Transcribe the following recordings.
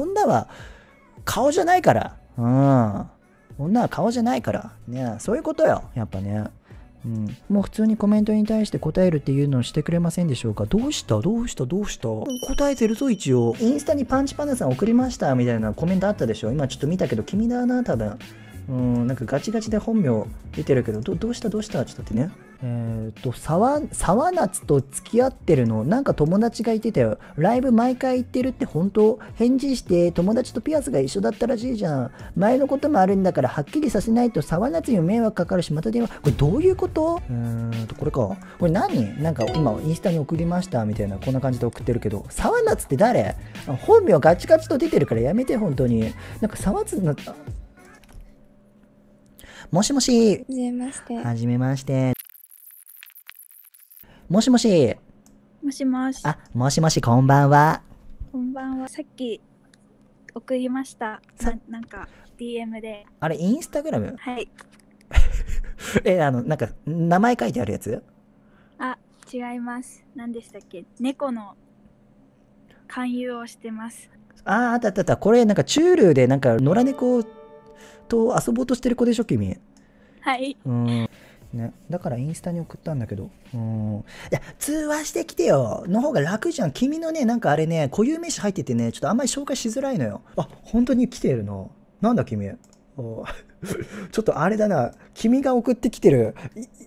女は顔じゃないから。うん。女は顔じゃないから。ねそういうことよ。やっぱね。うん、もう普通にコメントに対して答えるっていうのをしてくれませんでしょうかどうしたどうしたどうした答えてるぞ一応インスタにパンチパンダさん送りましたみたいなコメントあったでしょ今ちょっと見たけど君だな多分うんなんかガチガチで本名出てるけどどうしたどうしたちょっと待ってねえっ、ー、と沢沢夏と付き合ってるのなんか友達がいてたよライブ毎回行ってるって本当返事して友達とピアスが一緒だったらしいじゃん前のこともあるんだからはっきりさせないと沢夏にも迷惑かかるしまた電話これどういうことうーんとこれかこれ何なんか今インスタに送りましたみたいなこんな感じで送ってるけど沢夏って誰本名ガチガチと出てるからやめて本当になんか沢夏になったもしもしはじめましてはじめましてもしもし。もしもし。あ、もしもし、こんばんは。こんばんは。さっき送りました。さななんか DM で。あれ、インスタグラムはい。え、あの、なんか、名前書いてあるやつあ、違います。何でしたっけ猫の勧誘をしてます。ああ、ったあったあった。これ、なんか、チュールで、なんか、野良猫と遊ぼうとしてる子でしょ、君。はい。うん。ね、だからインスタに送ったんだけど、うん。いや、通話してきてよの方が楽じゃん。君のね、なんかあれね、固有名詞入っててね、ちょっとあんまり紹介しづらいのよ。あ、本当に来てるの。なんだ君。お ちょっとあれだな。君が送ってきてる、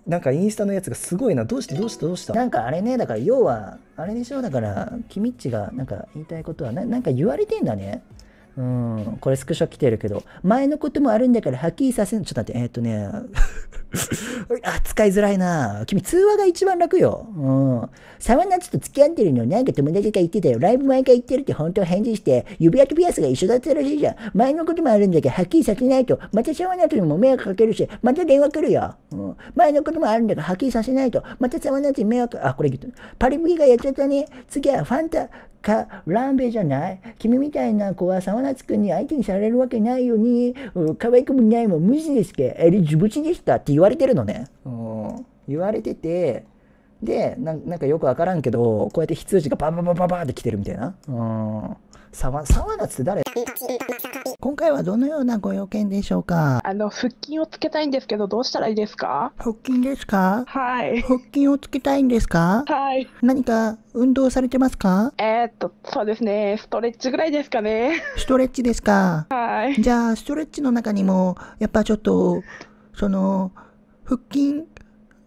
なんかインスタのやつがすごいな。どうしてどうしたどうしたなんかあれね、だから要は、あれでしょだから、君っちがなんか言いたいことはな、なんか言われてんだね。うん、これスクショ来てるけど、前のこともあるんだからはっきりさせん。ちょっと待って、えー、っとね、あ、使いづらいな。君、通話が一番楽よ。うん。沢夏と付き合ってるのなんか友達が言ってたよ。ライブ毎回言ってるって本当返事して、指輪とピアスが一緒だったらしいじゃん。前のこともあるんだけど、はっきりさせないと、また沢夏にも迷惑かけるし、また電話来るよ。うん、前のこともあるんだから、はっきりさせないと。また様のやつに迷惑、あ、これ言っパリブギがやっちゃったね。次はファンタかランベじゃない君みたいな子は沢夏君に相手にされるわけないよに、う可愛くもないもん無視ですけ。えり、自ぶちでしたって言われてるのね。うん、言われてて、でな、なんかよくわからんけど、こうやって羊がバンバンバンバンバンって来てるみたいな。うん。沢、沢夏って誰今回はどのようなご用件でしょうかあの、腹筋をつけたいんですけど、どうしたらいいですか腹筋ですかはい。腹筋をつけたいんですかはい。何か運動されてますかえー、っと、そうですね。ストレッチぐらいですかね。ストレッチですかはい。じゃあ、ストレッチの中にも、やっぱちょっと、その、腹筋、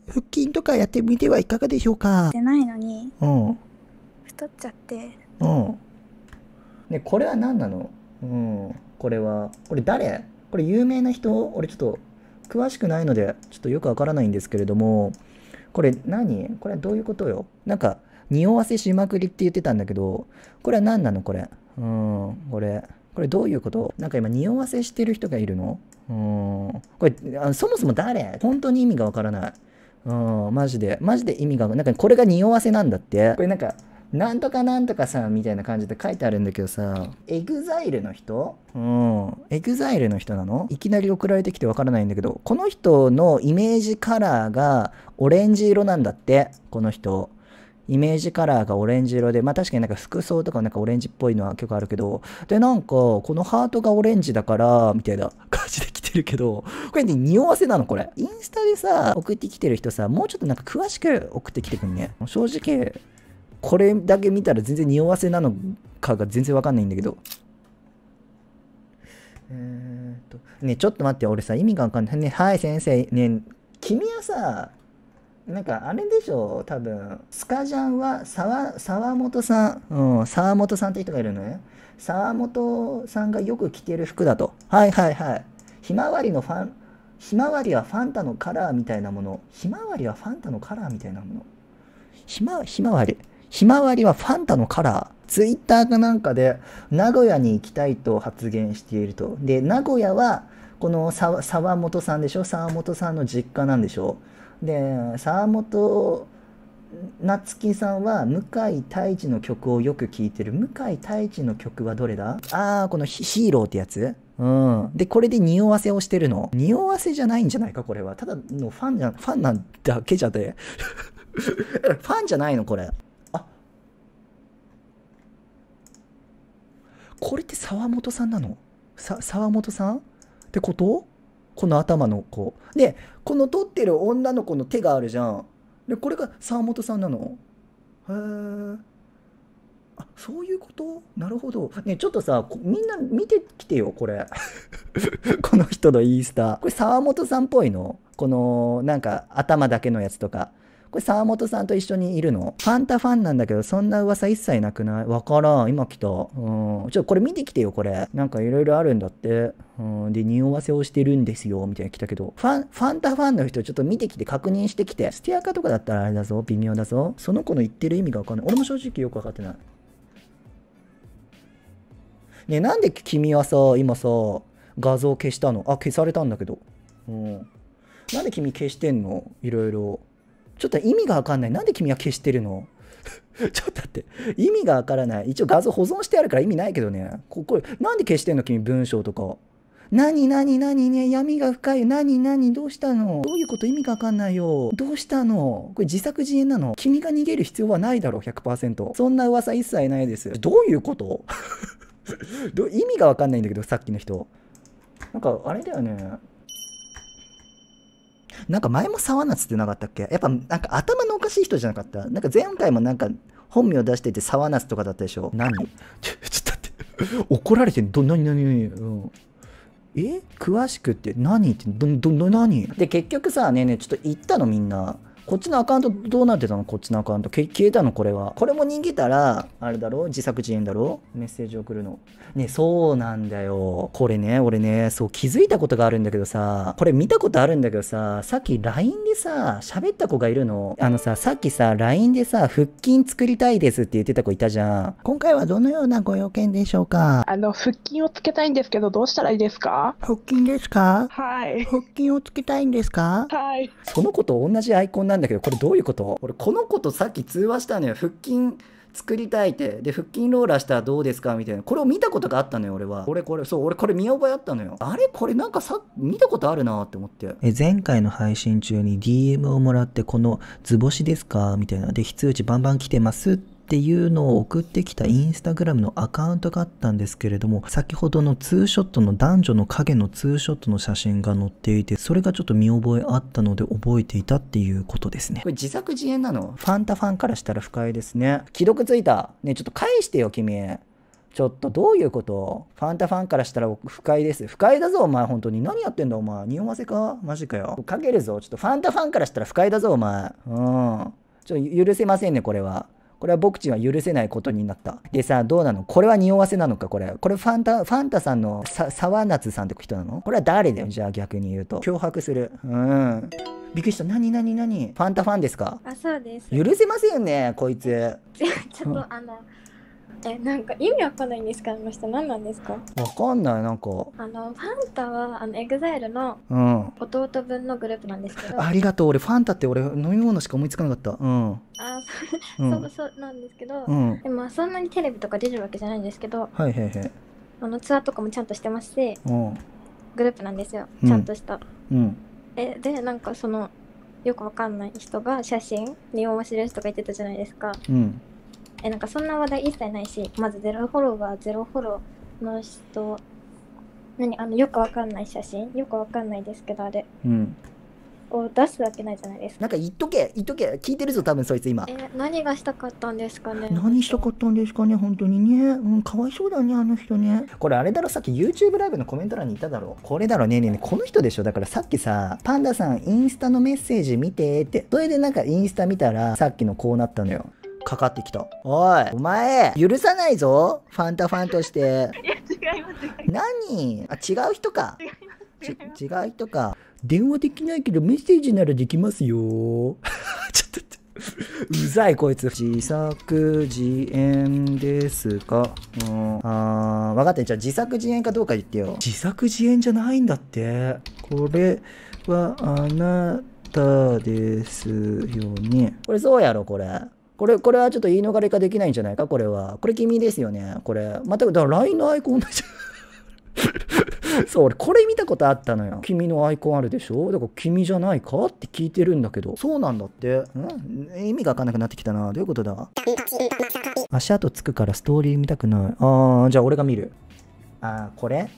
腹筋とかやってみてはいかがでしょうかしてないのに、うん、太っちゃって。うん。ね、これは何なのうん。これは、これ誰これ有名な人俺ちょっと詳しくないので、ちょっとよくわからないんですけれども、これ何これはどういうことよなんか、匂わせしまくりって言ってたんだけど、これは何なのこれ。うん、これ。これどういうことなんか今、匂わせしてる人がいるのうん。これあ、そもそも誰本当に意味がわからない。うん、マジで、マジで意味が、なんかこれが匂わせなんだって。これなんか、なんとかなんとかさ、みたいな感じで書いてあるんだけどさ、エグザイルの人うん。エグザイルの人なのいきなり送られてきてわからないんだけど、この人のイメージカラーがオレンジ色なんだって、この人。イメージカラーがオレンジ色で、まあ確かになんか服装とかなんかオレンジっぽいのは結構あるけど、で、なんか、このハートがオレンジだから、みたいな 感じで来てるけど、これね、匂わせなのこれ。インスタでさ、送ってきてる人さ、もうちょっとなんか詳しく送ってきてくんね。正直、これだけ見たら全然匂わせなのかが全然わかんないんだけど。えー、っと、ね、ちょっと待って、俺さ、意味がわかんない。ね、はい、先生、ね、君はさ、なんかあれでしょう、多分。スカジャンは沢、沢本さん、うん、沢本さんって人がいるのね。沢本さんがよく着てる服だと。はいはいはい。ひまわりのファン、ひまわりはファンタのカラーみたいなもの。ひまわりはファンタのカラーみたいなもの。ひま、ひまわり。ひまわりはファンタのカラー。ツイッターかなんかで、名古屋に行きたいと発言していると。で、名古屋は、この沢本さんでしょ沢本さんの実家なんでしょで沢本夏樹さんは向井太一の曲をよく聴いてる向井太一の曲はどれだああこのヒーローってやつうん。で、これで匂わせをしてるの。匂わせじゃないんじゃないか、これは。ただのファンじゃ、ファンなんだけじゃで。ファンじゃないの、これ。あ。これって沢本さんなのさ、沢本さんってことこの頭の子。で、この撮ってる女の子の手があるじゃん。で、これが沢本さんなの。へえ。あそういうことなるほど。ねちょっとさ、みんな見てきてよ、これ。この人のイースター。これ、沢本さんっぽいのこの、なんか、頭だけのやつとか。これ沢本さんと一緒にいるのファンタファンなんだけど、そんな噂一切なくないわからん。今来た。うん。ちょ、これ見てきてよ、これ。なんかいろいろあるんだって。うん。で、匂わせをしてるんですよ、みたいな来たけど。ファン、ファンタファンの人、ちょっと見てきて確認してきて。ステアカとかだったらあれだぞ、微妙だぞ。その子の言ってる意味がわかんない。俺も正直よくわかってない。ねえ、なんで君はさ、今さ、画像消したのあ、消されたんだけど。うん。なんで君消してんのいろいろ。ちょっと意味がわかんない。なんで君は消してるの ちょっと待って。意味がわからない。一応画像保存してあるから意味ないけどね。ここれ、なんで消してんの君、文章とか。何何何ね、闇が深い。何何どうしたのどういうこと意味がわかんないよ。どうしたのこれ自作自演なの君が逃げる必要はないだろ、100%。そんな噂一切ないです。どういうこと 意味がわかんないんだけど、さっきの人。なんか、あれだよね。なんか前も沢夏ってなかったっけやっぱなんか頭のおかしい人じゃなかったなんか前回もなんか本名出してて沢夏とかだったでしょ何ちょ、っと待って。怒られてんど、何何なにうんえ詳しくって何ってどどど何で結局さねえねえちょっと行ったのみんなこっちのアカウントどうなってたのこっちのアカウント。消えたのこれは。これも逃げたら、あれだろ自作自演だろメッセージ送るの。ね、そうなんだよ。これね、俺ね、そう気づいたことがあるんだけどさ、これ見たことあるんだけどさ、さっき LINE でさ、喋った子がいるの。あのさ、さっきさ、LINE でさ、腹筋作りたいですって言ってた子いたじゃん。今回はどのようなご用件でしょうかあの、腹筋をつけたいんですけど、どうしたらいいですか腹筋ですかはい。腹筋をつけたいんですかはい。その子と同じアイコンなんんだけど、これどういうこと俺、この子とさっき通話したのよ。腹筋作りたいって。で、腹筋ローラーしたらどうですかみたいな。これを見たことがあったのよ、俺は。俺、これ、そう、俺、これ見覚えあったのよ。あれこれなんかさ、見たことあるなって思って。え、前回の配信中に DM をもらって、この図星ですかみたいな。で、非通知バンバン来てますって。っていうのを送ってきたインスタグラムのアカウントがあったんですけれども、先ほどのツーショットの男女の影のツーショットの写真が載っていて、それがちょっと見覚えあったので覚えていたっていうことですね。これ自作自演なのファンタファンからしたら不快ですね。既読ついた。ね、ちょっと返してよ、君。ちょっとどういうことファンタファンからしたら不快です。不快だぞ、お前、本当に。何やってんだ、お前。匂わせかマジかよ。かけるぞ。ちょっとファンタファンからしたら不快だぞ、お前。うん。ちょ、許せませんね、これは。これは僕ちんは許せないことになった。でさ、どうなのこれは匂わせなのかこれ。これファンタ、ファンタさんのさ、沢夏さんって人なのこれは誰だよじゃあ逆に言うと。脅迫する。うん。びっくりした。なになになにファンタファンですかあ、そうです。許せませんね、こいつ。ちょっと、あの、えなんか意味わかんないんですかあの人何なんですかわかんないなんかあのファンタはあのエグザイルの弟分のグループなんですけど、うん、ありがとう俺ファンタって俺飲み物しか思いつかなかったうんあそ,、うん、そうそうなんですけど、うん、でもそんなにテレビとか出るわけじゃないんですけどはいはいあのツアーとかもちゃんとしてますしグループなんですよちゃんとした、うん、えでなんかそのよくわかんない人が写真に面白い人がいてたじゃないですか、うん、えなんかそんな話題一切ないしまずゼロフォロワーゼロフォローの人何あのよくわかんない写真よくわかんないですけどあれ、うん、を出すわけないじゃないですかなんか言っとけ言っとけ聞いてるぞ多分そいつ今え何がしたかったんですかね何したかったんですかね本当にねうんかわいそうだねあの人ねこれあれだろさっき YouTube ライブのコメント欄にいただろこれだろねえねえねこの人でしょだからさっきさパンダさんインスタのメッセージ見てってそれでなんかインスタ見たらさっきのこうなったのよかかってきた。おい、お前、許さないぞ。ファンタファンとして。いや、違います。何あ、違う人か。違う人か。電話できないけどメッセージならできますよ。ちょっと、うざいこいつ。自作自演ですか。うん、あー、分かった。じゃあ自作自演かどうか言ってよ。自作自演じゃないんだって。これはあなたですよね。これそうやろ、これ。これ、これはちょっと言い逃れができないんじゃないかこれは。これ君ですよね。これ。まく、だから LINE のアイコン同じ。そう、俺これ見たことあったのよ。君のアイコンあるでしょだから君じゃないかって聞いてるんだけど。そうなんだって。ん意味がわかんなくなってきたな。どういうことだ足跡つくからストーリー見たくない。あー、じゃあ俺が見る。あー、これ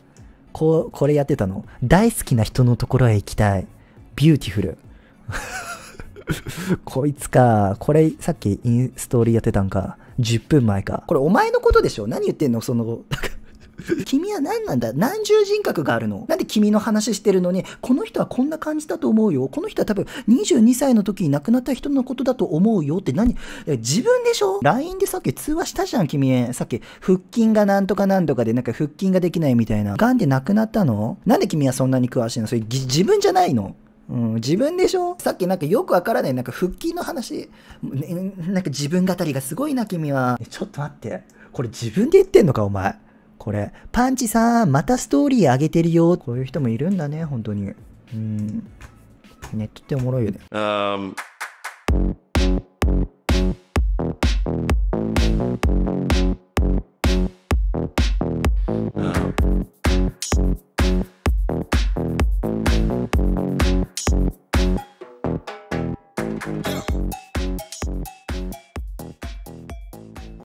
こう、これやってたの。大好きな人のところへ行きたい。ビューティフル。こいつか。これ、さっきインストーリーやってたんか。10分前か。これ、お前のことでしょ何言ってんのその、君は何なんだ何重人格があるのなんで君の話してるのに、この人はこんな感じだと思うよ。この人は多分22歳の時に亡くなった人のことだと思うよって何自分でしょ ?LINE でさっき通話したじゃん、君。さっき、腹筋がなんとかなんとかで、なんか腹筋ができないみたいな。癌で亡くなったのなんで君はそんなに詳しいのそれ、自分じゃないのうん、自分でしょさっきなんかよくわからない、なんか腹筋の話、ね、なんか自分語りがすごいな、君は。ちょっと待って。これ自分で言ってんのか、お前。これ。パンチさん、またストーリー上げてるよ。こういう人もいるんだね、本当に。うん。ネットっておもろいよね。Um